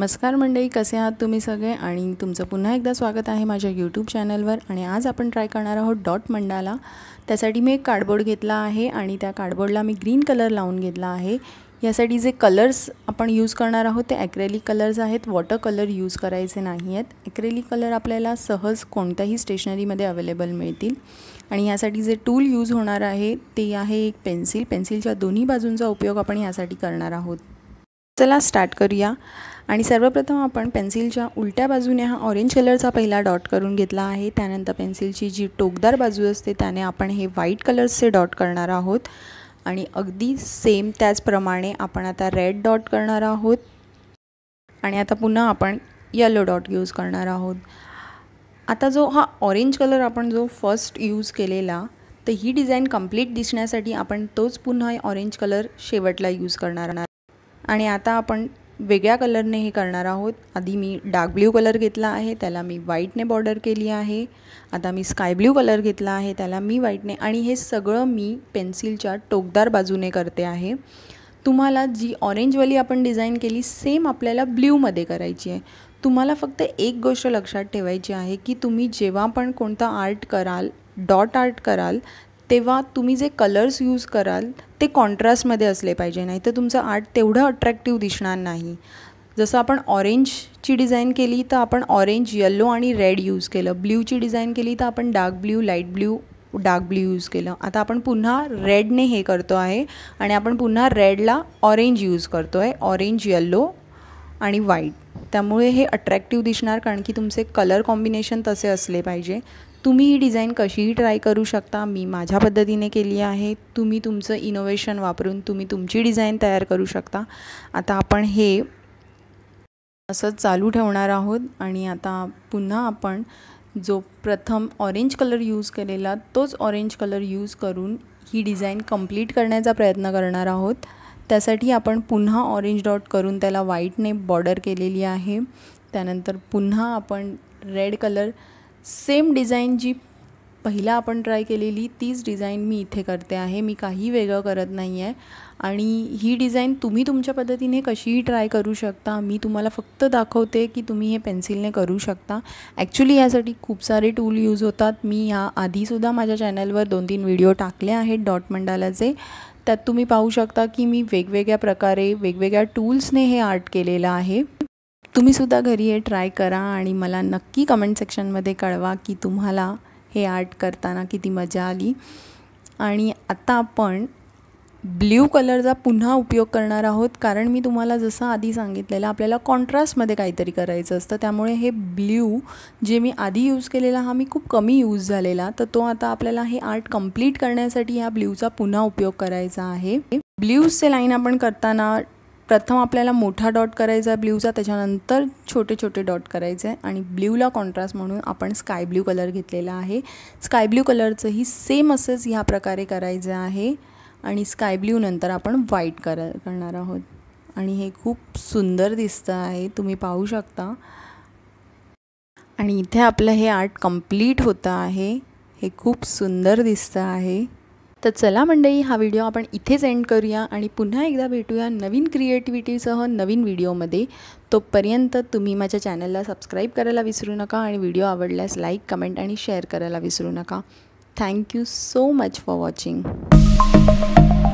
नमस्कार मंडळी कसे आहात तुम्ही सगळे आणि तुमचं पुन्हा एकदा स्वागत आहे माझ्या यूट्यूब चॅनलवर आणि आज आपण ट्राय करणार आहोत डॉट मंडाला त्यासाठी मी एक कार्डबोर्ड घेतला आहे आणि त्या कार्डबोर्डला मी ग्रीन कलर लावून घेतला आहे यासाठी जे कलर्स आपण यूज करणार आहोत ते ॲक्रेलिक कलर्स आहेत वॉटर कलर यूज करायचे नाही आहेत ॲक्रेलिक कलर आपल्याला सहज कोणत्याही स्टेशनरीमध्ये अवेलेबल मिळतील आणि यासाठी जे टूल यूज होणार आहे ते आहे एक पेन्सिल पेन्सिलच्या दोन्ही बाजूंचा उपयोग आपण यासाठी करणार आहोत चला स्टार्ट करूया आणि सर्वप्रथम आपण पेन्सिलच्या उलट्या बाजूने हा ऑरेंज कलरचा पहिला डॉट करून घेतला आहे त्यानंतर पेन्सिलची जी टोकदार बाजू असते त्याने आपण हे व्हाईट कलर्सचे डॉट करणार आहोत आणि अगदी सेम त्याचप्रमाणे आपण आता रेड डॉट करणार आहोत आणि आता पुन्हा आपण यलो डॉट यूज करणार आहोत आता जो हा ऑरेंज कलर आपण जो फर्स्ट यूज केलेला तर ही डिझाईन कंप्लीट दिसण्यासाठी आपण तोच पुन्हा ऑरेंज कलर शेवटला यूज करणार आणि आता आपण वेगळ्या कलरने हे करणार आहोत आधी मी डार्क ब्ल्यू कलर घेतला आहे त्याला मी व्हाईटने बॉर्डर केली आहे आता मी स्काय ब्ल्यू कलर घेतला आहे त्याला मी व्हाईटने आणि हे सगळं मी पेन्सिलच्या टोकदार बाजूने करते आहे तुम्हाला जी ऑरेंजवाली आपण डिझाईन केली सेम आपल्याला ब्ल्यूमध्ये करायची आहे तुम्हाला फक्त एक गोष्ट लक्षात ठेवायची आहे की तुम्ही जेव्हा पण कोणता आर्ट कराल डॉट आर्ट कराल तेव्हा तुम्ही जे कलर्स यूज कराल ते कॉन्ट्रास्टमध्ये असले पाहिजे नाही तर तुमचं आर्ट तेवढं अट्रॅक्टिव्ह दिसणार नाही जसं आपण ऑरेंजची डिझाईन केली तर आपण ऑरेंज येल्लो आणि रेड यूज केलं ब्ल्यूची डिझाईन केली तर आपण dark blue light blue dark blue use केलं आता आपण पुन्हा रेडने हे करतो आहे आणि आपण पुन्हा रेडला ऑरेंज यूज करतो आहे ऑरेंज येल्लो आणि व्हाईट त्यामुळे हे अट्रॅक्टिव्ह दिसणार कारण की तुमचे कलर कॉम्बिनेशन तसे असले पाहिजे तुम्ही ही डिझाईन कशीही ट्राय करू शकता मी माझ्या पद्धतीने केली आहे तुम्ही तुमचं इनोव्हेशन वापरून तुम्ही तुमची डिझाईन तयार करू शकता आता आपण हे असं चालू ठेवणार आहोत आणि आता पुन्हा आपण जो प्रथम ऑरेंज कलर यूज केलेला तोच ऑरेंज कलर यूज करून ही डिझाईन कंप्लीट करण्याचा प्रयत्न करणार आहोत त्यासाठी आपण पुन्हा ऑरेंज डॉट करून त्याला व्हाईटने बॉर्डर केलेली आहे त्यानंतर पुन्हा आपण रेड कलर सेम डिझाईन जी पहिला आपण ट्राय केलेली तीच डिझाईन मी इथे करते आहे मी काही वेगळं करत नाही आहे आणि ही डिझाईन तुम्ही तुमच्या पद्धतीने कशीही ट्राय करू शकता मी तुम्हाला फक्त दाखवते की तुम्ही हे पेन्सिलने करू शकता ॲक्च्युली यासाठी खूप सारे टूल यूज होतात मी ह्या आधीसुद्धा माझ्या चॅनलवर दोन तीन व्हिडिओ टाकले आहेत डॉट मंडालाचे त्यात तुम्ही पाहू शकता की मी वेगवेगळ्या प्रकारे वेगवेगळ्या टूल्सने हे आर्ट केलेलं आहे तुम्हीसुद्धा घरी हे ट्राय करा आणि मला नक्की कमेंट सेक्शनमध्ये कळवा की तुम्हाला हे आर्ट करताना किती मजा आली आणि आता आपण ब्ल्यू कलरचा पुन्हा उपयोग करणार आहोत कारण मी तुम्हाला जसं आधी सांगितलेलं आपल्याला कॉन्ट्रास्टमध्ये काहीतरी करायचं असतं त्यामुळे हे ब्ल्यू जे मी आधी यूज केलेला हा मी खूप कमी यूज झालेला तर तो आता आपल्याला हे आर्ट कंप्लीट करण्यासाठी ह्या ब्ल्यूचा पुन्हा उपयोग करायचा आहे ब्ल्यूजचे लाईन आपण करताना प्रथम आपल्याला मोठा डॉट करायचा आहे ब्ल्यूचा त्याच्यानंतर छोटे छोटे डॉट करायचे आहे आणि ब्ल्यूला कॉन्ट्रास्ट म्हणून आपण स्काय ब्ल्यू कलर घेतलेला आहे स्काय ब्ल्यू कलरचंही सेम असंच ह्या प्रकारे करायचं आहे आणि स्काय ब्ल्यू नंतर आपण व्हाईट कर करणार आहोत आणि हे खूप सुंदर दिसतं आहे तुम्ही पाहू शकता आणि इथे आपलं हे आर्ट कम्प्लीट होतं आहे हे खूप सुंदर दिसतं आहे तर चला मंडळी हा व्हिडिओ आपण इथेच एंड करूया आणि पुन्हा एकदा भेटूया नवीन क्रिएटिव्हिटीसह नवीन व्हिडिओमध्ये तोपर्यंत तुम्ही माझ्या चॅनलला सबस्क्राईब करायला विसरू नका आणि व्हिडिओ आवडल्यास लाईक कमेंट आणि शेअर करायला विसरू नका thank you so much for watching